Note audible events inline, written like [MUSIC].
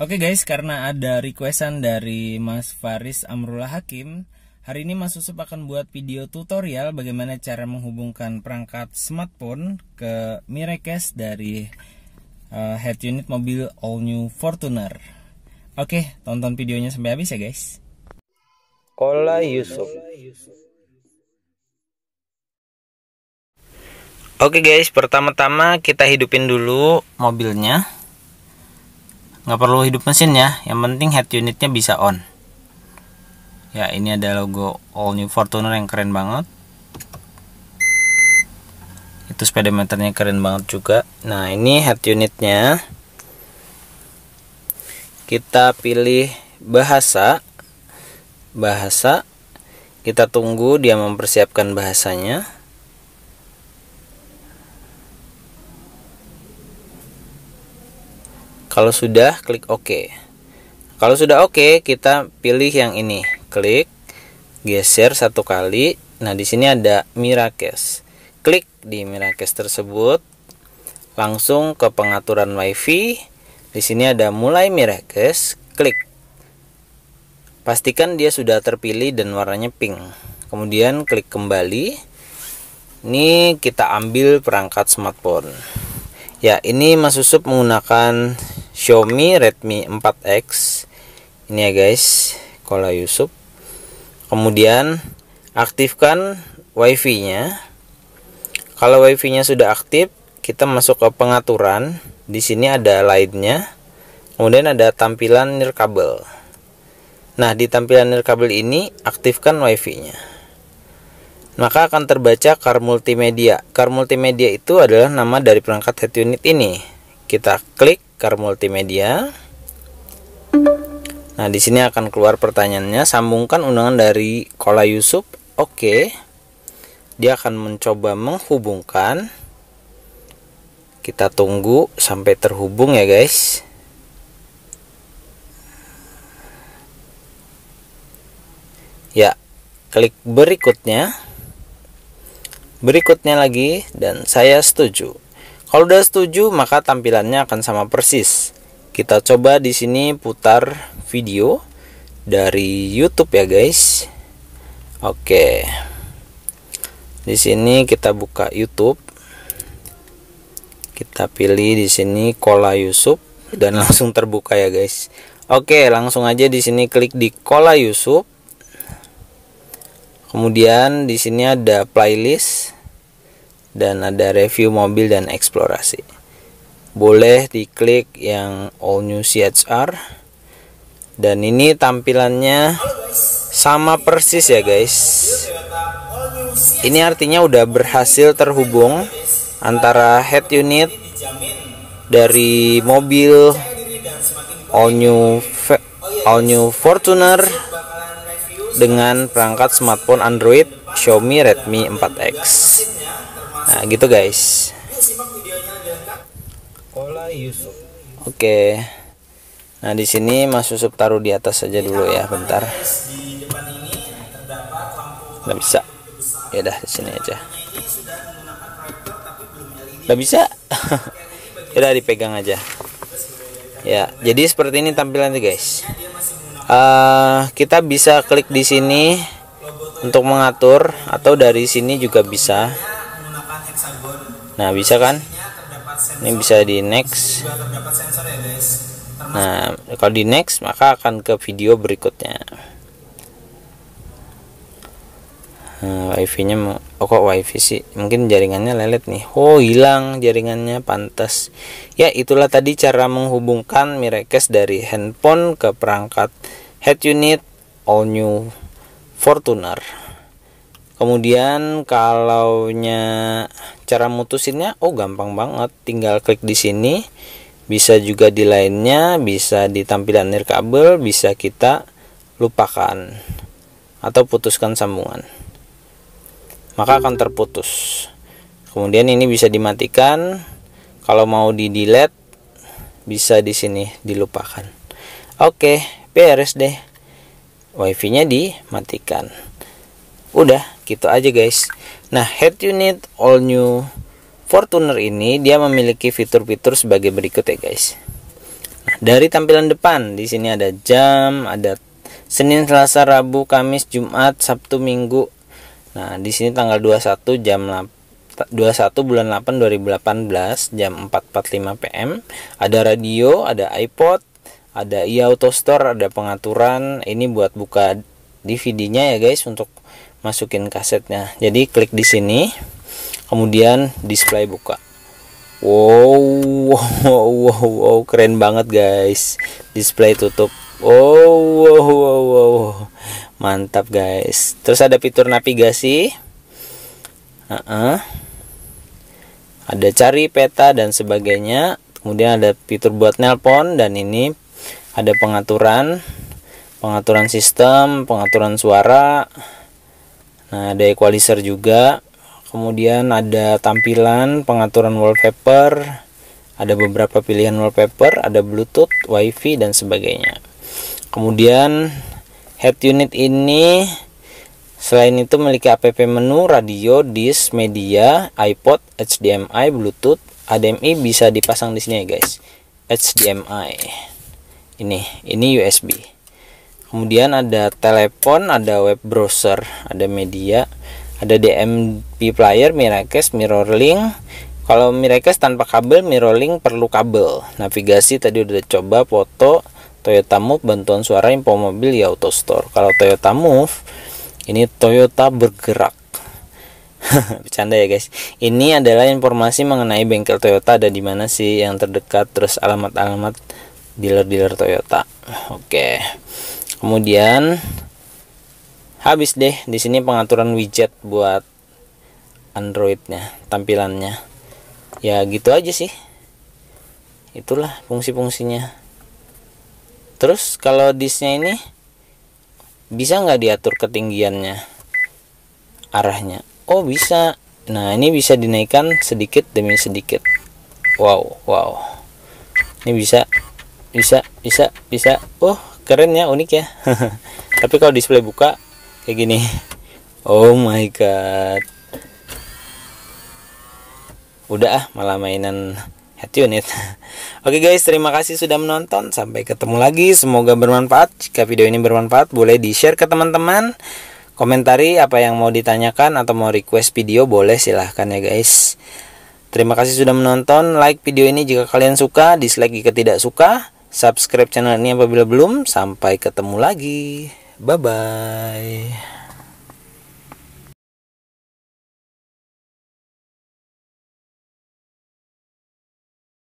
Oke okay guys, karena ada requestan dari Mas Faris Amrullah Hakim, hari ini Mas Usop akan buat video tutorial bagaimana cara menghubungkan perangkat smartphone ke Mirecast dari uh, head unit mobil all new Fortuner. Oke, okay, tonton videonya sampai habis ya guys. Kola Yusuf. Oke okay guys, pertama-tama kita hidupin dulu mobilnya nggak perlu hidup mesin ya yang penting head unitnya bisa on ya ini ada logo all new Fortuner yang keren banget itu speedometernya keren banget juga nah ini head unitnya kita pilih bahasa bahasa kita tunggu dia mempersiapkan bahasanya Kalau sudah, klik OK. Kalau sudah OK, kita pilih yang ini. Klik, geser satu kali. Nah, di sini ada Miracast. Klik di Miracast tersebut, langsung ke pengaturan WiFi. Di sini ada mulai Miracast, klik. Pastikan dia sudah terpilih dan warnanya pink. Kemudian klik kembali. Ini kita ambil perangkat smartphone. Ya, ini Mas Usup menggunakan Xiaomi Redmi 4X ini ya guys kola Yusuf kemudian aktifkan wifi nya kalau wifi nya sudah aktif kita masuk ke pengaturan di sini ada lightnya kemudian ada tampilan nirkabel nah di tampilan nirkabel ini aktifkan wifi nya maka akan terbaca car multimedia car multimedia itu adalah nama dari perangkat head unit ini kita klik car multimedia nah di sini akan keluar pertanyaannya sambungkan undangan dari Kola Yusuf oke okay. dia akan mencoba menghubungkan kita tunggu sampai terhubung ya guys ya klik berikutnya berikutnya lagi dan saya setuju kalau udah setuju, maka tampilannya akan sama persis. Kita coba di sini putar video dari YouTube ya, guys. Oke. Di sini kita buka YouTube. Kita pilih di sini Kola Yusuf dan [LAUGHS] langsung terbuka ya, guys. Oke, langsung aja di sini klik di Kola Yusuf. Kemudian di sini ada playlist dan ada review mobil dan eksplorasi. Boleh diklik yang all new CHR dan ini tampilannya sama persis ya guys. Ini artinya udah berhasil terhubung antara head unit dari mobil all new all new Fortuner dengan perangkat smartphone Android Xiaomi Redmi 4X nah gitu guys oke nah di sini mas Yusuf taruh di atas saja dulu ya bentar nggak bisa ya dah di sini aja nggak bisa [LAUGHS] ya udah dipegang aja ya jadi seperti ini tampilannya guys uh, kita bisa klik di sini untuk mengatur atau dari sini juga bisa nah bisa kan ini bisa di next nah kalau di next maka akan ke video berikutnya nah, wifi nya oh kok wifi sih mungkin jaringannya lelet nih oh hilang jaringannya pantas ya itulah tadi cara menghubungkan mirekes dari handphone ke perangkat head unit all new Fortuner kemudian kalau nya cara mutusinnya oh gampang banget tinggal klik di sini bisa juga di lainnya bisa di tampilan nirkabel bisa kita lupakan atau putuskan sambungan maka akan terputus kemudian ini bisa dimatikan kalau mau di delete bisa di sini dilupakan oke beres deh wifi nya dimatikan udah gitu aja guys nah head unit all new Fortuner ini dia memiliki fitur-fitur sebagai berikut ya guys nah, dari tampilan depan di sini ada jam ada Senin Selasa Rabu Kamis Jumat Sabtu Minggu nah di sini tanggal 21 jam 21 bulan 8 2018 jam 4.45 PM ada radio ada iPod ada e auto store ada pengaturan ini buat buka DVD-nya ya guys untuk masukin kasetnya jadi klik di sini kemudian display buka wow wow wow, wow keren banget guys display tutup wow wow wow, wow. mantap guys terus ada fitur navigasi uh -uh. ada cari peta dan sebagainya kemudian ada fitur buat nelpon dan ini ada pengaturan pengaturan sistem pengaturan suara Nah, ada equalizer juga. Kemudian ada tampilan, pengaturan wallpaper, ada beberapa pilihan wallpaper, ada Bluetooth, WiFi dan sebagainya. Kemudian head unit ini selain itu memiliki app menu, radio, disk, media, iPod, HDMI, Bluetooth, HDMI bisa dipasang di sini ya guys. HDMI. Ini, ini USB kemudian ada telepon ada web browser ada media ada DMP player Miracast mirror kalau Miracast tanpa kabel mirror perlu kabel navigasi tadi udah coba foto Toyota Move bantuan suara info mobil ya Auto Store. kalau Toyota Move ini Toyota bergerak [LAUGHS] bercanda ya guys ini adalah informasi mengenai bengkel Toyota ada di mana sih yang terdekat terus alamat-alamat dealer-dealer Toyota oke okay kemudian habis deh di sini pengaturan widget buat Androidnya tampilannya ya gitu aja sih itulah fungsi-fungsinya terus kalau disknya ini bisa nggak diatur ketinggiannya arahnya oh bisa nah ini bisa dinaikkan sedikit demi sedikit wow wow ini bisa bisa bisa bisa oh keren ya unik ya [LAUGHS] tapi kalau display buka kayak gini oh my god udah ah malah mainan head unit [LAUGHS] oke guys terima kasih sudah menonton sampai ketemu lagi semoga bermanfaat jika video ini bermanfaat boleh di share ke teman-teman komentari apa yang mau ditanyakan atau mau request video boleh silahkan ya guys terima kasih sudah menonton like video ini jika kalian suka dislike jika tidak suka subscribe channel ini apabila belum. Sampai ketemu lagi. Bye bye.